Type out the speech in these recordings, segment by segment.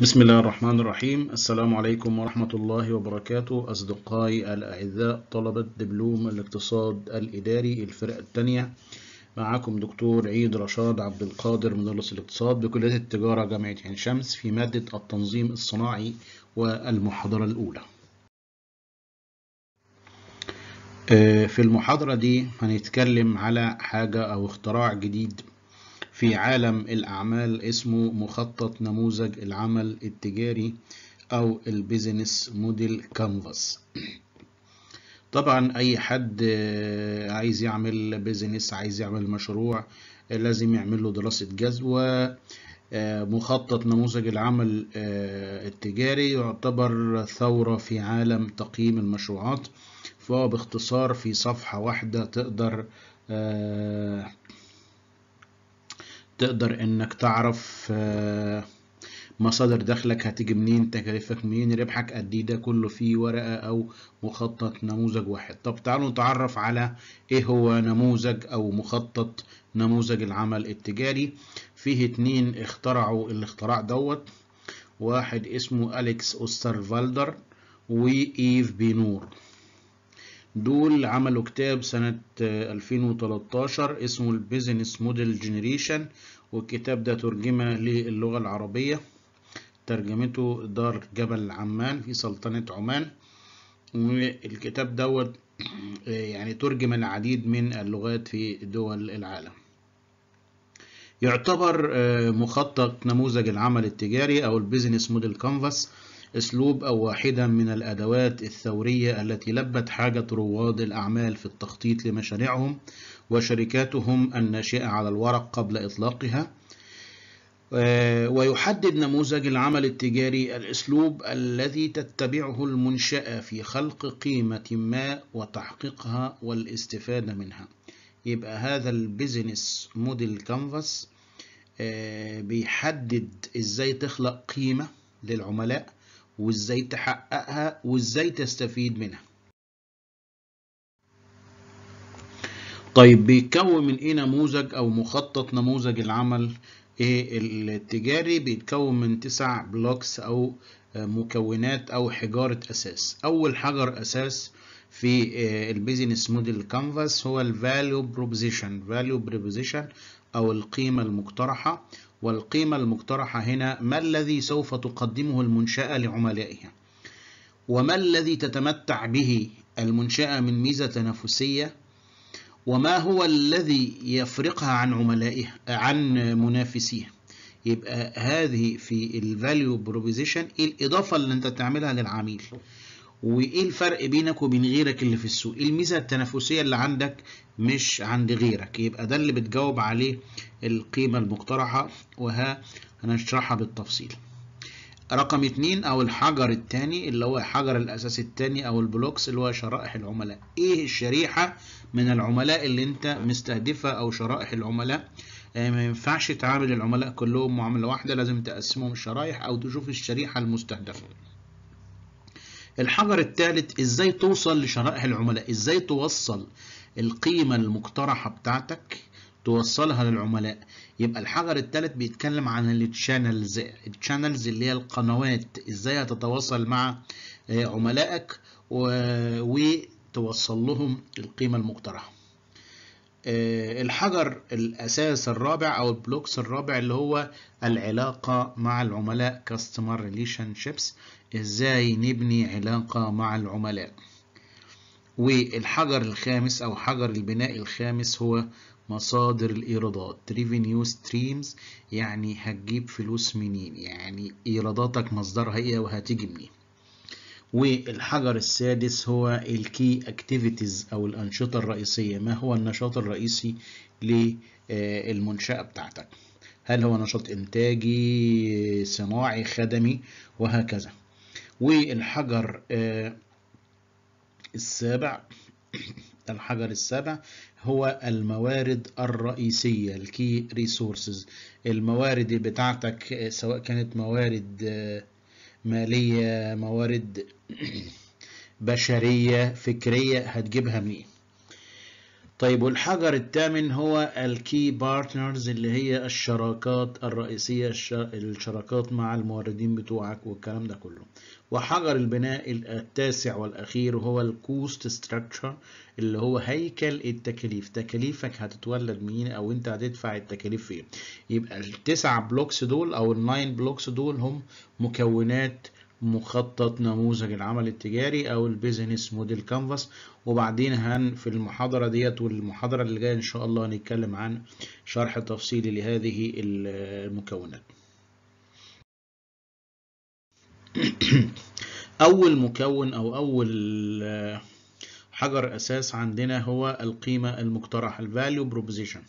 بسم الله الرحمن الرحيم السلام عليكم ورحمة الله وبركاته أصدقائي الأعزاء طلبة دبلوم الاقتصاد الإداري الفرقة الثانية معكم دكتور عيد رشاد عبد القادر مدرس الاقتصاد بكلية التجارة جامعة عين شمس في مادة التنظيم الصناعي والمحاضرة الأولى في المحاضرة دي هنتكلم على حاجة أو اختراع جديد في عالم الأعمال اسمه مخطط نموذج العمل التجاري أو البيزنس موديل كانفاس طبعا أي حد عايز يعمل بيزنس عايز يعمل مشروع لازم يعمل له دراسة جدوى مخطط نموذج العمل التجاري يعتبر ثورة في عالم تقييم المشروعات فهو باختصار في صفحة واحدة تقدر آه، تقدر انك تعرف آه، مصادر دخلك هتيجي منين تكاليفك منين ربحك قد ايه ده كله في ورقه او مخطط نموذج واحد طب تعالوا نتعرف على ايه هو نموذج او مخطط نموذج العمل التجاري فيه اتنين اخترعوا الاختراع دوت واحد اسمه اليكس اوستر فالدر وايف بينور دول عملوا كتاب سنة 2013 آه، اسمه البيزنس موديل جنريشن والكتاب ده ترجم للغة العربية ترجمته دار جبل عمان في سلطنة عمان والكتاب دوت آه، يعني ترجم العديد من اللغات في دول العالم يعتبر آه، مخطط نموذج العمل التجاري او البيزنس موديل كانفاس أسلوب أو واحدة من الأدوات الثورية التي لبت حاجة رواد الأعمال في التخطيط لمشاريعهم وشركاتهم الناشئة على الورق قبل إطلاقها آه، ويحدد نموذج العمل التجاري الأسلوب الذي تتبعه المنشأة في خلق قيمة ما وتحقيقها والاستفادة منها يبقى هذا البيزنس موديل كانفاس بيحدد ازاي تخلق قيمة للعملاء وازاي تحققها وازاي تستفيد منها طيب بيتكون من ايه نموذج او مخطط نموذج العمل ايه التجاري بيتكون من تسع بلوكس او مكونات او حجارة اساس اول حجر اساس في آه، البيزنس موديل كانفاس هو الفاليو بروبوزيشن فاليو بروبوزيشن او القيمة المقترحة والقيمة المقترحة هنا ما الذي سوف تقدمه المنشأة لعملائها وما الذي تتمتع به المنشأة من ميزة تنافسية وما هو الذي يفرقها عن عملائها عن منافسيها يبقى هذه في الفاليو بروبوزيشن الاضافه اللي انت تعملها للعميل وايه الفرق بينك وبين غيرك اللي في السوق ايه الميزه التنافسيه اللي عندك مش عند غيرك يبقى ده اللي بتجاوب عليه القيمه المقترحه وها هنشرحها بالتفصيل رقم اتنين او الحجر التاني اللي هو الحجر الاساسي التاني او البلوكس اللي هو شرائح العملاء ايه الشريحة من العملاء اللي انت مستهدفها او شرائح العملاء آه ما ينفعش تعامل العملاء كلهم معاملة واحدة لازم تقسمهم شرايح او تشوف الشريحة المستهدفة الحجر الثالث ازاي توصل لشرائح العملاء ازاي توصل القيمة المقترحة بتاعتك توصلها للعملاء يبقى الحجر الثالث بيتكلم عن التشانلز التشانلز اللي هي القنوات ازاي هتتواصل مع آه، عملائك وتوصل لهم القيمة المقترحة آه، الحجر الأساس الرابع أو البلوكس الرابع اللي هو العلاقة مع العملاء كاستمر ريليشن شيبس إزاي نبني علاقة مع العملاء والحجر الخامس أو حجر البناء الخامس هو مصادر الإيرادات ريفينيو ستريمز يعني هتجيب فلوس منين يعني إيراداتك مصدرها إيه وهتيجي منين والحجر السادس هو الكي اكتيفيتيز او الانشطه الرئيسيه ما هو النشاط الرئيسي للمنشاه بتاعتك هل هو نشاط انتاجي صناعي خدمي وهكذا والحجر آه، السابع الحجر السابع هو الموارد الرئيسية الكي ريسورسز الموارد بتاعتك آه، سواء كانت موارد آه، مالية موارد بشرية فكرية هتجيبها منين طيب والحجر الثامن هو الكي بارتنرز اللي هي الشراكات الرئيسية الشراكات مع الموردين بتوعك والكلام ده كله وحجر البناء التاسع والأخير هو الكوست ستراكشر اللي هو هيكل التكاليف تكاليفك هتتولد منين أو أنت هتدفع التكاليف فين يبقى التسع بلوكس دول أو الناين بلوكس دول هم مكونات مخطط نموذج العمل التجاري او البيزنس موديل كانفاس وبعدين هن في المحاضره ديت والمحاضره اللي جايه ان شاء الله هنتكلم عن شرح تفصيلي لهذه المكونات اول مكون او اول حجر اساس عندنا هو القيمه المقترحه الفاليو بروبوزيشن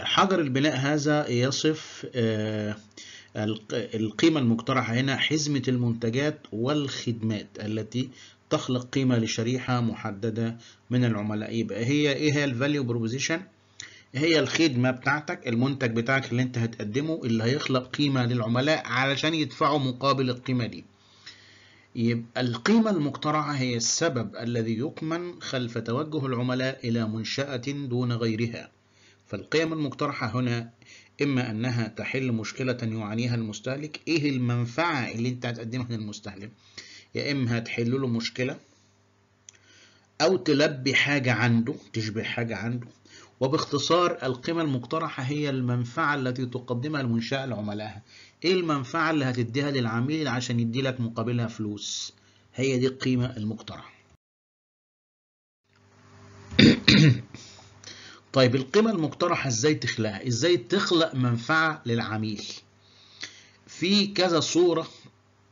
حجر البناء هذا يصف آه، القيمة المقترحة هنا حزمة المنتجات والخدمات التي تخلق قيمة لشريحة محددة من العملاء يبقى هي ايه هي الفاليو بروبوزيشن هي الخدمة بتاعتك المنتج بتاعك اللي انت هتقدمه اللي هيخلق قيمة للعملاء علشان يدفعوا مقابل القيمة دي يبقى القيمة المقترحة هي السبب الذي يكمن خلف توجه العملاء إلى منشأة دون غيرها فالقيم المقترحة هنا إما أنها تحل مشكلة يعانيها المستهلك إيه المنفعة اللي أنت هتقدمها للمستهلك يا إما هتحل له مشكلة أو تلبي حاجة عنده تشبه حاجة عنده وباختصار القيمة المقترحة هي المنفعة التي تقدمها المنشأة لعملائها إيه المنفعة اللي هتديها للعميل عشان يدي لك مقابلها فلوس هي دي القيمة المقترحة طيب القيمة المقترحة ازاي تخلقها؟ ازاي تخلق منفعة للعميل؟ في كذا صورة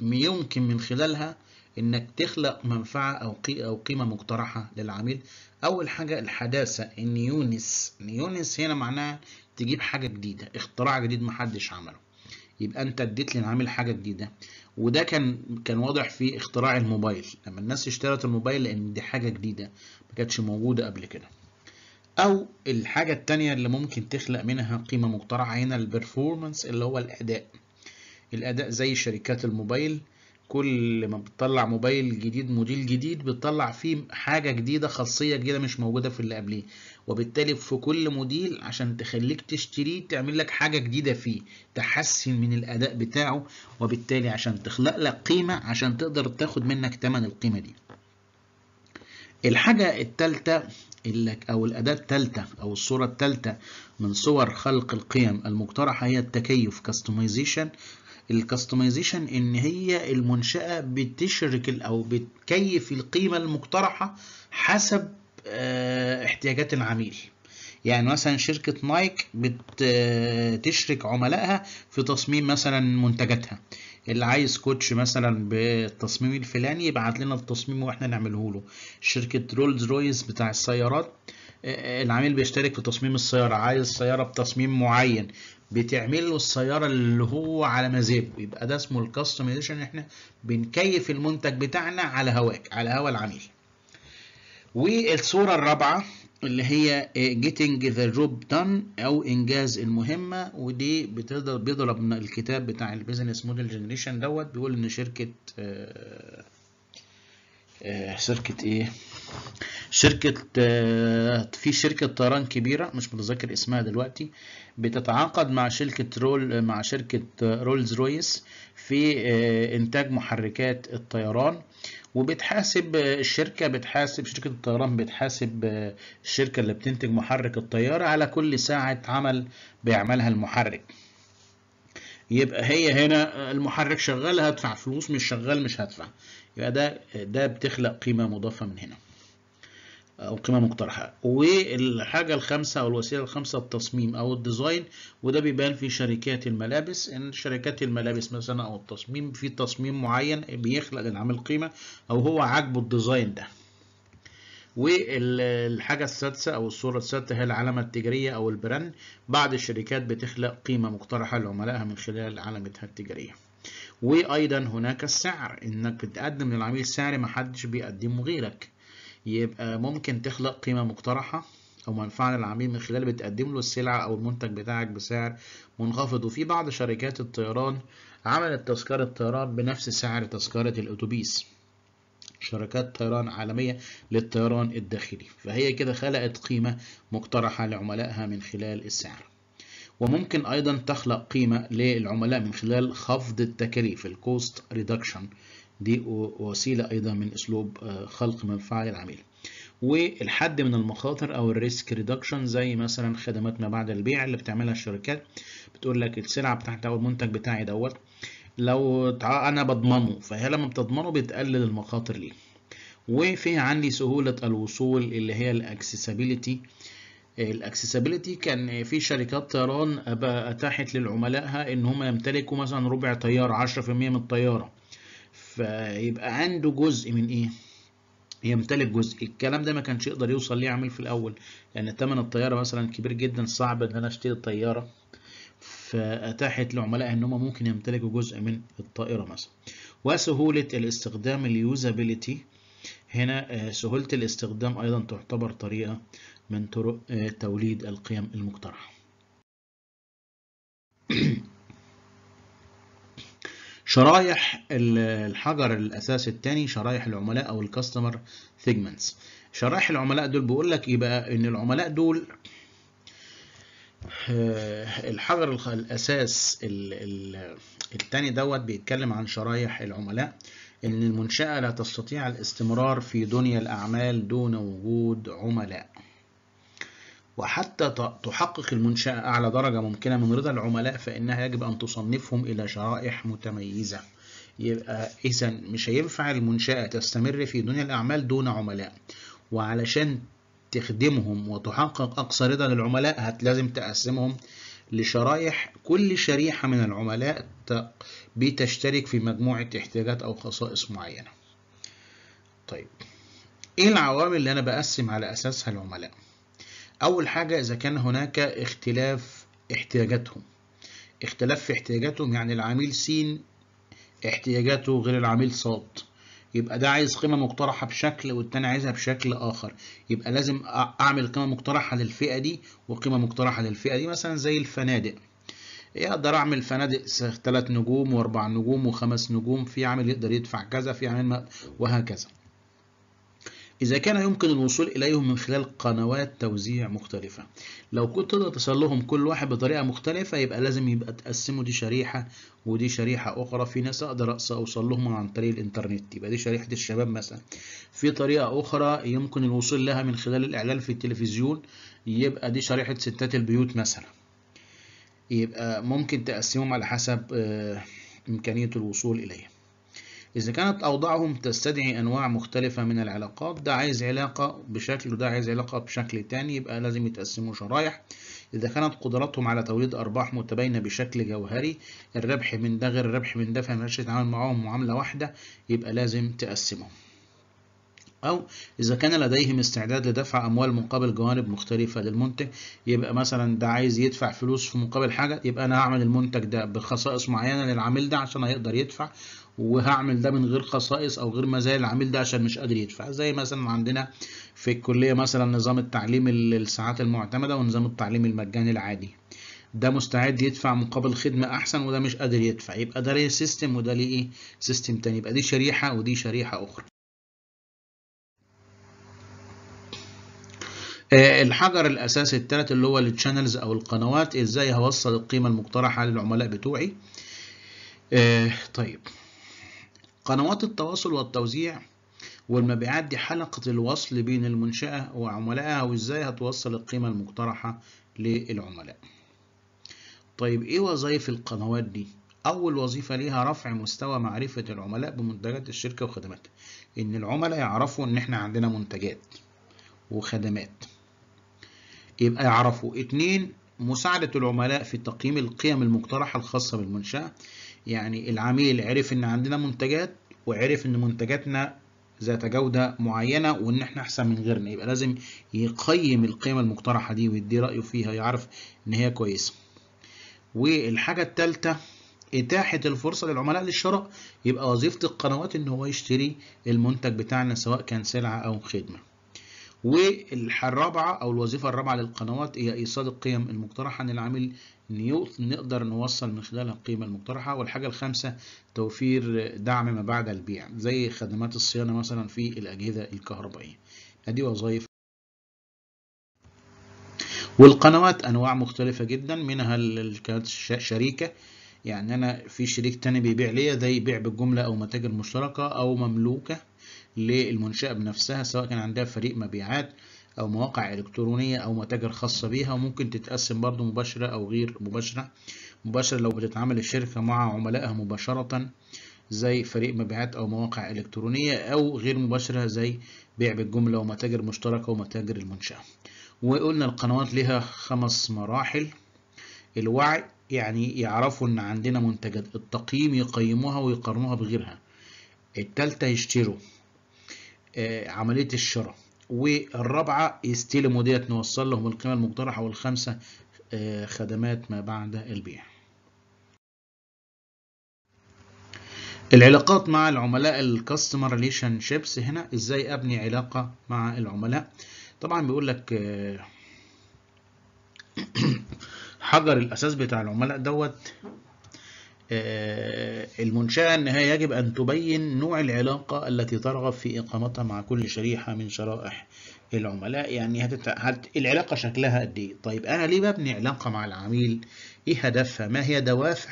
يمكن من خلالها انك تخلق منفعة او او قيمة مقترحة للعميل. اول حاجة الحداثة النيونس، نيونس هنا معناها تجيب حاجة جديدة، اختراع جديد محدش عمله. يبقى انت اديت للعميل حاجة جديدة وده كان كان واضح في اختراع الموبايل، لما الناس اشترت الموبايل لان دي حاجة جديدة ما كانتش موجودة قبل كده. او الحاجة التانية اللي ممكن تخلق منها قيمة مقترعة هنا البرفورمانس اللي هو الاداء الاداء زي شركات الموبايل كل ما بتطلع موبايل جديد موديل جديد بتطلع فيه حاجة جديدة خاصية جديدة مش موجودة في اللي قبليه وبالتالي في كل موديل عشان تخليك تشتريه تعمل لك حاجة جديدة فيه تحسن من الأداء بتاعه وبالتالي عشان تخلق لك قيمة عشان تقدر تاخد منك تمن القيمة دي الحاجة التالتة أو الأداة الثالثة أو الصورة الثالثة من صور خلق القيم المقترحة هي التكيف كاستمايزيشن الكاستمايزيشن ان هي المنشأة بتشرك او بتكيف القيمة المقترحة حسب آه، احتياجات العميل يعني مثلا شركة نايك بتشرك آه، عملائها في تصميم مثلا منتجاتها اللي عايز كوتش مثلا بالتصميم الفلاني يبعت لنا التصميم واحنا نعمله له شركه رولز رويس بتاع السيارات آه، آه، العميل بيشترك في تصميم السياره عايز سياره بتصميم معين بتعمل له السياره اللي هو على مزاجه يبقى ده اسمه الكاستمايزيشن احنا بنكيف المنتج بتاعنا على هواك على هوا العميل والصوره الرابعه اللي هي آه، getting the job done او انجاز المهمه ودي بتضرب بيضرب الكتاب بتاع البيزنس موديل جنريشن دوت بيقول ان شركه آه، آه، شركه ايه شركه في شركه طيران كبيره مش متذكر اسمها دلوقتي بتتعاقد مع شركه رول مع شركه رولز رويس في انتاج محركات الطيران وبتحاسب الشركه بتحاسب شركه الطيران بتحاسب الشركه اللي بتنتج محرك الطياره على كل ساعه عمل بيعملها المحرك يبقى هي هنا المحرك شغال هدفع فلوس مش شغال مش هدفع يبقى ده ده بتخلق قيمه مضافه من هنا او قيمه مقترحه والحاجه الخامسه او الوسيله الخامسه التصميم او الديزاين وده بيبان في شركات الملابس ان شركات الملابس مثلا او التصميم في تصميم معين بيخلق للعميل قيمه او هو عاجبه الديزاين ده والحاجة السادسة أو الصورة السادسة هي العلامة التجارية أو البراند بعض الشركات بتخلق قيمة مقترحة لعملائها من خلال علامتها التجارية وأيضا هناك السعر إنك بتقدم للعميل سعر محدش بيقدمه غيرك يبقى ممكن تخلق قيمة مقترحة أو منفعة للعميل من خلال بتقدم له السلعة أو المنتج بتاعك بسعر منخفض وفي بعض شركات الطيران عملت تذكرة طيران بنفس سعر تذكرة الأتوبيس شركات طيران عالمية للطيران الداخلي فهي كده خلقت قيمة مقترحة لعملائها من خلال السعر وممكن أيضا تخلق قيمة للعملاء من خلال خفض التكاليف الكوست ريدكشن دي وسيلة أيضا من أسلوب آه، خلق منفعة للعميل والحد من المخاطر او الريسك ريدكشن زي مثلا خدمات ما بعد البيع اللي بتعملها الشركات بتقول لك السلعه بتاعتي او المنتج بتاعي دوت لو انا بضمنه فهي لما بتضمنه بتقلل المخاطر ليه وفي عندي سهوله الوصول اللي هي الاكسسبيليتي الاكسسبيليتي كان في شركات طيران اتاحت للعملائها ان هم يمتلكوا مثلا ربع طياره 10% من الطياره فيبقى عنده جزء من ايه يمتلك جزء الكلام ده ما كانش يقدر يوصل ليه عميل في الاول لان يعني ثمن الطياره مثلا كبير جدا صعب ان انا اشتري الطياره فاتاحت لعملاء ان هم ممكن يمتلكوا جزء من الطائره مثلا وسهوله الاستخدام اليوزابيليتي هنا آه، سهوله الاستخدام ايضا تعتبر طريقه من طرق آه، توليد القيم المقترحه شرايح الحجر الاساسي الثاني شرايح العملاء او الكاستمر سيجمنتس شرايح العملاء دول بيقول لك يبقى ان العملاء دول آه، الحجر الاساس الثاني دوت بيتكلم عن شرايح العملاء ان المنشاه لا تستطيع الاستمرار في دنيا الاعمال دون وجود عملاء وحتى تحقق المنشأة أعلى درجة ممكنة من رضا العملاء فإنها يجب أن تصنفهم إلى شرائح متميزة يبقى إذا مش هينفع المنشأة تستمر في دنيا الأعمال دون عملاء وعلشان تخدمهم وتحقق أقصى رضا للعملاء هتلازم تقسمهم لشرائح كل شريحة من العملاء بتشترك في مجموعة احتياجات أو خصائص معينة. طيب إيه العوامل اللي أنا بقسم على أساسها العملاء؟ أول حاجة إذا كان هناك اختلاف احتياجاتهم اختلاف في احتياجاتهم يعني العميل س احتياجاته غير العميل ص يبقى ده عايز قيمة مقترحة بشكل والتاني عايزها بشكل آخر يبقى لازم أعمل قيمة مقترحة للفئة دي وقيمة مقترحة للفئة دي مثلا زي الفنادق يقدر اعمل فنادق ثلاث نجوم واربع نجوم وخمس نجوم في عامل يقدر يدفع كذا في عامل وهكذا إذا كان يمكن الوصول إليهم من خلال قنوات توزيع مختلفة لو كنت تقدر توصل لهم كل واحد بطريقة مختلفة يبقى لازم يبقى تقسموا دي شريحة ودي شريحة أخرى في ناس أقدر أوصل لهم عن طريق الإنترنت يبقى دي شريحة الشباب مثلا في طريقة أخرى يمكن الوصول لها من خلال الإعلان في التلفزيون يبقى دي شريحة ستات البيوت مثلا يبقى ممكن تقسمهم على حسب آه، إمكانية الوصول إليهم إذا كانت أوضاعهم تستدعي أنواع مختلفة من العلاقات ده عايز علاقة بشكل وده عايز علاقة بشكل تاني يبقى لازم يتقسموا شرايح إذا كانت قدراتهم على توليد أرباح متباينة بشكل جوهري الربح من ده غير الربح من ده فمش يتعامل معاهم معاملة واحدة يبقى لازم تقسمهم أو إذا كان لديهم استعداد لدفع أموال مقابل جوانب مختلفة للمنتج يبقى مثلا ده عايز يدفع فلوس في مقابل حاجة يبقى أنا هعمل المنتج ده بخصائص معينة للعميل ده عشان هيقدر يدفع وهعمل ده من غير خصائص او غير مزايا العميل ده عشان مش قادر يدفع زي مثلا عندنا في الكليه مثلا نظام التعليم الساعات المعتمده ونظام التعليم المجاني العادي ده مستعد يدفع مقابل خدمة أحسن وده مش قادر يدفع يبقى ده ليه سيستم وده ليه إيه سيستم تاني يبقى دي شريحة ودي شريحة أخرى آه، الحجر الأساسي التالت اللي هو التشانلز أو القنوات إزاي هوصل القيمة المقترحة للعملاء بتوعي آه، طيب قنوات التواصل والتوزيع والمبيعات دي حلقة الوصل بين المنشأة وعملائها وإزاي هتوصل القيمة المقترحة للعملاء طيب إيه وظائف القنوات دي؟ أول وظيفة ليها رفع مستوى معرفة العملاء بمنتجات الشركة وخدماتها إن العملاء يعرفوا إن إحنا عندنا منتجات وخدمات يبقى يعرفوا اتنين مساعدة العملاء في تقييم القيم المقترحة الخاصة بالمنشأة يعني العميل عرف ان عندنا منتجات وعرف ان منتجاتنا ذات جودة معينة وإن إحنا أحسن من غيرنا يبقى لازم يقيم القيمة المقترحة دي ويدي رأيه فيها يعرف إن هي كويسة. والحاجة التالتة إتاحة الفرصة للعملاء للشراء يبقى وظيفة القنوات إن هو يشتري المنتج بتاعنا سواء كان سلعة أو خدمة. والرابعة أو الوظيفة الرابعة للقنوات هي إيصال القيم المقترحة ان العميل نقدر نوصل من خلالها القيمة المقترحة والحاجة الخامسة توفير دعم ما بعد البيع زي خدمات الصيانة مثلا في الأجهزة الكهربائية هذه وظائف والقنوات أنواع مختلفة جدا منها القنوات الشريكة يعني أنا في شريك تاني بيبيع ليا زي بيع بالجملة أو متاجر مشتركة أو مملوكة للمنشأة بنفسها سواء كان عندها فريق مبيعات أو مواقع إلكترونية أو متاجر خاصة بيها وممكن تتقسم برضو مباشرة أو غير مباشرة مباشرة لو بتتعامل الشركة مع عملائها مباشرة زي فريق مبيعات أو مواقع إلكترونية أو غير مباشرة زي بيع بالجملة ومتاجر مشتركة ومتاجر المنشأة وقلنا القنوات لها خمس مراحل الوعي يعني يعرفوا ان عندنا منتجات التقييم يقيموها ويقارنوها بغيرها التالتة يشتروا آه، عملية الشراء والرابعة يستلموا ديت نوصل لهم القيمة المقترحة والخمسة آه، خدمات ما بعد البيع العلاقات مع العملاء الكاستمر ريليشن شيبس هنا ازاي ابني علاقة مع العملاء طبعا بيقول لك آه، حجر الاساس بتاع العملاء دوت آه، المنشأة أنها يجب أن تبين نوع العلاقة التي ترغب في إقامتها مع كل شريحة من شرائح العملاء يعني هتت... هت... العلاقة شكلها قد إيه؟ طيب أنا ليه ببني علاقة مع العميل؟ إيه هدفها؟ ما هي دوافع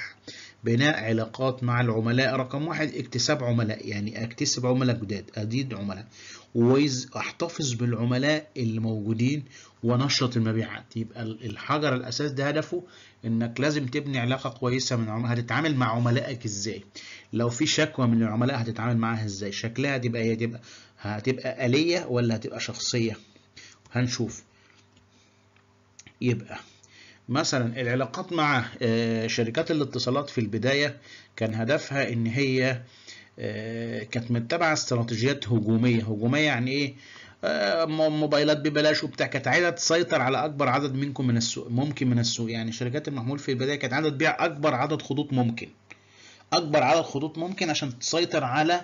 بناء علاقات مع العملاء رقم واحد اكتساب عملاء يعني اكتسب عملاء جداد اديد عملاء واحتفظ احتفظ بالعملاء اللي موجودين ونشط المبيعات يبقى الحجر الاساس ده هدفه انك لازم تبني علاقه كويسه من عملاء هتتعامل مع عملائك ازاي لو في شكوى من العملاء هتتعامل معاها ازاي شكلها هتبقى هي تبقى هتبقى آلية ولا هتبقى شخصية هنشوف يبقى مثلا العلاقات مع آه، شركات الاتصالات في البداية كان هدفها ان هي آه، كانت متبعة استراتيجيات هجومية هجومية يعني ايه آه، موبايلات ببلاش وبتاع كانت عايزه تسيطر على اكبر عدد منكم من السوق ممكن من السوق يعني شركات المحمول في البدايه كانت عايزه تبيع اكبر عدد خطوط ممكن اكبر عدد خطوط ممكن عشان تسيطر على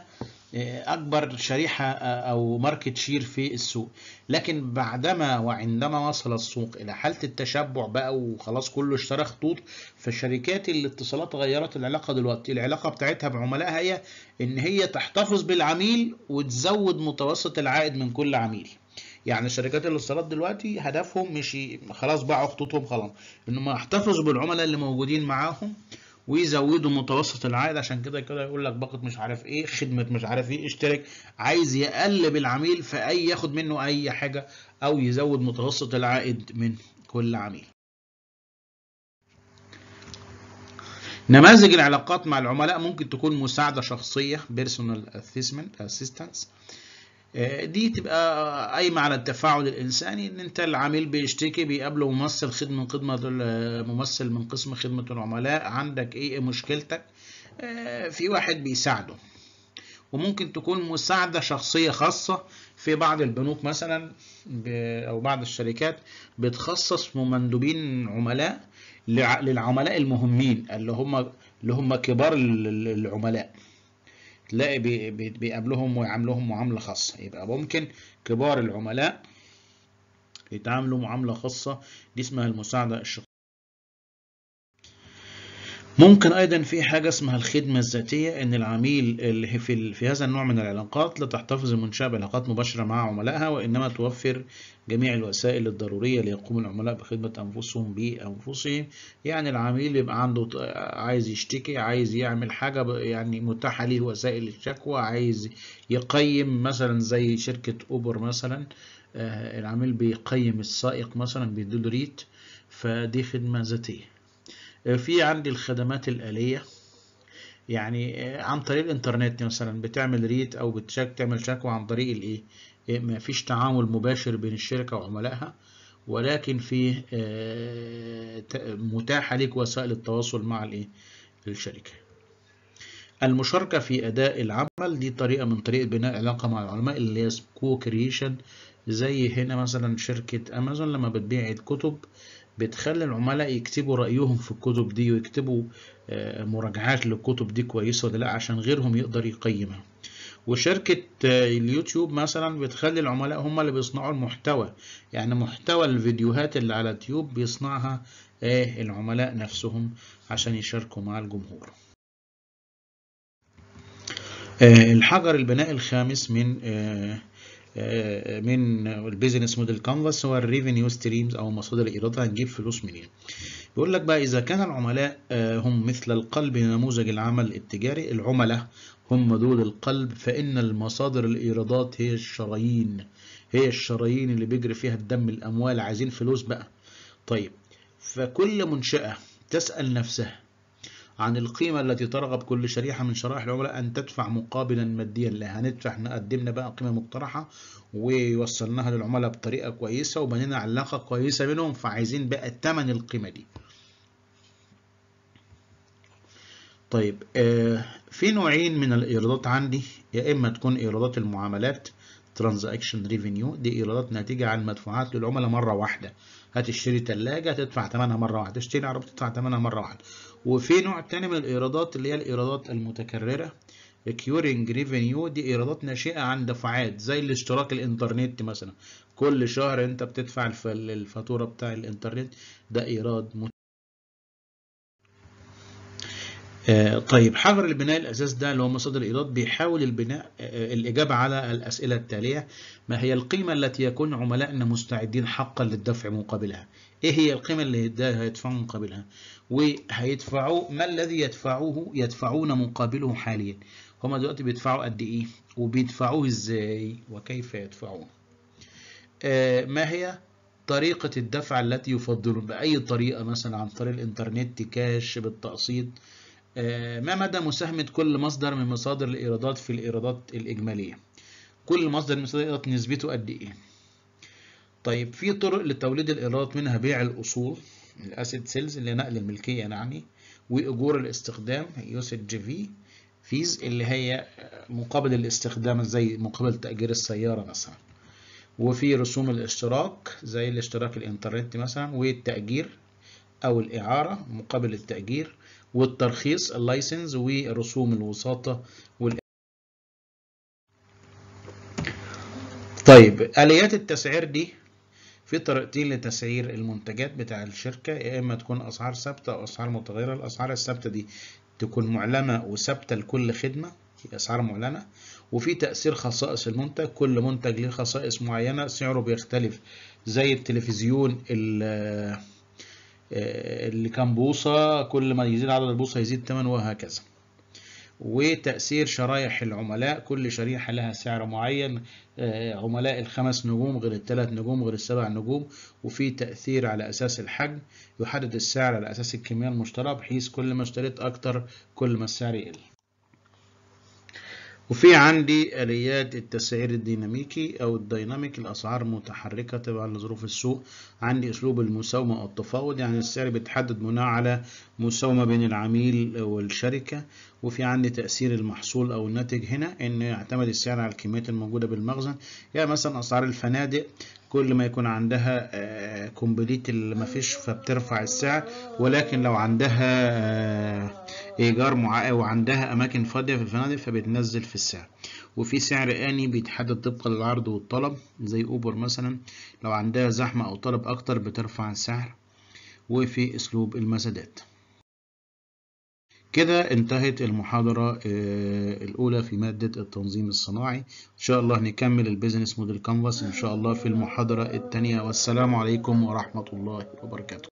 اكبر شريحه آه، او ماركت شير في السوق لكن بعدما وعندما وصل السوق الى حاله التشبع بقى وخلاص كله اشترى خطوط فشركات الاتصالات غيرت العلاقه دلوقتي العلاقه بتاعتها بعملائها هي ان هي تحتفظ بالعميل وتزود متوسط العائد من كل عميل يعني شركات الاتصالات دلوقتي هدفهم مش خلاص باعوا خطوطهم خلاص انهم يحتفظوا بالعملاء اللي موجودين معاهم ويزودوا متوسط العائد عشان كده كده يقول لك باقه مش عارف ايه خدمه مش عارف ايه اشترك عايز يقلب العميل في اي ياخد منه اي حاجه او يزود متوسط العائد من كل عميل نماذج العلاقات مع العملاء ممكن تكون مساعدة شخصية بيرسونال assessment assistance آه، دي تبقى قايمة على التفاعل الإنساني إن أنت العميل بيشتكي بيقابله ممثل خدمة خدمة آه، ممثل من قسم خدمة العملاء عندك إيه, إيه مشكلتك آه، في واحد بيساعده وممكن تكون مساعدة شخصية خاصة في بعض البنوك مثلا أو بعض الشركات بتخصص مندوبين عملاء للعملاء المهمين اللي هم اللي هم كبار العملاء تلاقي بيقابلهم ويعاملوهم معاملة خاصة يبقى ممكن كبار العملاء يتعاملوا معاملة خاصة دي اسمها المساعدة الشخصية ممكن ايضا في حاجه اسمها الخدمه الذاتيه ان العميل اللي في في هذا النوع من العلاقات لا تحتفظ المنشاه بعلاقات مباشره مع عملائها وانما توفر جميع الوسائل الضروريه ليقوم العملاء بخدمه انفسهم بانفسهم يعني العميل يبقى عنده عايز يشتكي عايز يعمل حاجه يعني متاحه ليه وسائل الشكوى عايز يقيم مثلا زي شركه اوبر مثلا آه، العميل بيقيم السائق مثلا بيديله ريت فدي خدمه ذاتيه آه، في عندي الخدمات الآلية يعني آه، عن طريق الانترنت مثلا بتعمل ريت او بتشك تعمل شكوى عن طريق الايه إيه، ما فيش تعامل مباشر بين الشركه وعملائها ولكن في آه، متاحه لك وسائل التواصل مع الايه الشركه المشاركه في اداء العمل دي طريقه من طريقه بناء علاقه مع العلماء اللي هي كو كريشن زي هنا مثلا شركه امازون لما بتبيع الكتب بتخلي العملاء يكتبوا رأيهم في الكتب دي ويكتبوا آه، مراجعات للكتب دي كويسة ولا لا عشان غيرهم يقدر يقيمها وشركة آه، اليوتيوب مثلا بتخلي العملاء هم اللي بيصنعوا المحتوى يعني محتوى الفيديوهات اللي على اليوتيوب بيصنعها آه، العملاء نفسهم عشان يشاركوا مع الجمهور الحجر البناء الخامس من آه، من البيزنس موديل كانفاس هو الريفينيو ستريمز او مصادر الايرادات هنجيب فلوس منين بيقول لك بقى اذا كان العملاء آه، هم مثل القلب نموذج العمل التجاري العملاء هم دول القلب فان المصادر الايرادات هي الشرايين هي الشرايين اللي بيجري فيها الدم الاموال عايزين فلوس بقى طيب فكل منشاه تسال نفسها عن القيمة التي ترغب كل شريحة من شرائح العملاء أن تدفع مقابلا ماديا لها هندفع احنا قدمنا بقى قيمة مقترحة ووصلناها للعملاء بطريقة كويسة وبنينا علاقة كويسة بينهم فعايزين بقى تمن القيمة دي طيب آه، في نوعين من الإيرادات عندي يا إما تكون إيرادات المعاملات ترانزاكشن ريفينيو دي إيرادات ناتجة عن مدفوعات للعملاء مرة واحدة هتشتري تلاجة هتدفع تمنها مرة واحدة تشتري عربية تدفع تمنها مرة واحدة وفي نوع تاني من الإيرادات اللي هي الإيرادات المتكررة recurring revenue دي ايرادات ناشئه عن دفعات زي الاشتراك الانترنت مثلا كل شهر انت بتدفع الفاتوره بتاع الانترنت ده ايراد متكرر. آه، طيب حجر البناء الأساس ده اللي هو مصادر الإيراد بيحاول البناء آه، آه، الإجابة على الأسئلة التالية ما هي القيمة التي يكون عملائنا مستعدين حقا للدفع مقابلها؟ إيه هي القيمة اللي ده هيدفعوا مقابلها؟ وهيدفعوا ما الذي يدفعوه يدفعون مقابله حاليا؟ هما دلوقتي بيدفعوا قد إيه؟ وبيدفعوه إزاي؟ وكيف يدفعوه ما هي طريقة الدفع التي يفضلون بأي طريقة مثلا عن طريق الإنترنت كاش بالتقسيط آه، ما مدى مساهمة كل مصدر من مصادر الإيرادات في الإيرادات الإجمالية؟ كل مصدر من مصادر الإيرادات نسبته قد إيه؟ طيب في طرق لتوليد الإيرادات منها بيع الأصول الأسيد سيلز اللي نقل الملكية يعني وأجور الاستخدام يوسج في فيز اللي هي مقابل الاستخدام زي مقابل تأجير السيارة مثلا وفي رسوم الاشتراك زي الاشتراك الإنترنت مثلا والتأجير أو الإعارة مقابل التأجير والترخيص اللايسنس ورسوم الوساطة وال طيب آليات التسعير دي في طريقتين لتسعير المنتجات بتاع الشركة يا إما تكون أسعار ثابتة أو أسعار متغيرة الأسعار الثابتة دي تكون معلنة وثابتة لكل خدمة أسعار معلنة وفي تأثير خصائص المنتج كل منتج ليه خصائص معينة سعره بيختلف زي التلفزيون اللي كان بوصة كل ما يزيد عدد البوصة يزيد ثمن وهكذا وتأثير شرايح العملاء كل شريحة لها سعر معين آه، عملاء الخمس نجوم غير الثلاث نجوم غير السبع نجوم وفي تأثير على أساس الحجم يحدد السعر على أساس الكمية المشترى بحيث كل ما اشتريت أكتر كل ما السعر يقل وفي عندي اليات التسعير الديناميكي او الديناميك الاسعار متحركه تبعا لظروف السوق عندي اسلوب المساومه او التفاوض يعني السعر بيتحدد بناء على مساومه بين العميل والشركه وفي عندي تاثير المحصول او الناتج هنا انه يعتمد السعر على الكميات الموجوده بالمخزن يعني مثلا اسعار الفنادق كل ما يكون عندها آه، كومبليت اللي مفيش فبترفع السعر ولكن لو عندها آه، ايجار معقد وعندها اماكن فاضيه في الفنادق فبتنزل في السعر وفي سعر آني بيتحدد طبقا للعرض والطلب زي أوبر مثلا لو عندها زحمة أو طلب أكتر بترفع السعر وفي أسلوب المسادات كده انتهت المحاضرة آه، الأولى في مادة التنظيم الصناعي إن شاء الله هنكمل البيزنس موديل كانفاس إن شاء الله في المحاضرة التانية والسلام عليكم ورحمة الله وبركاته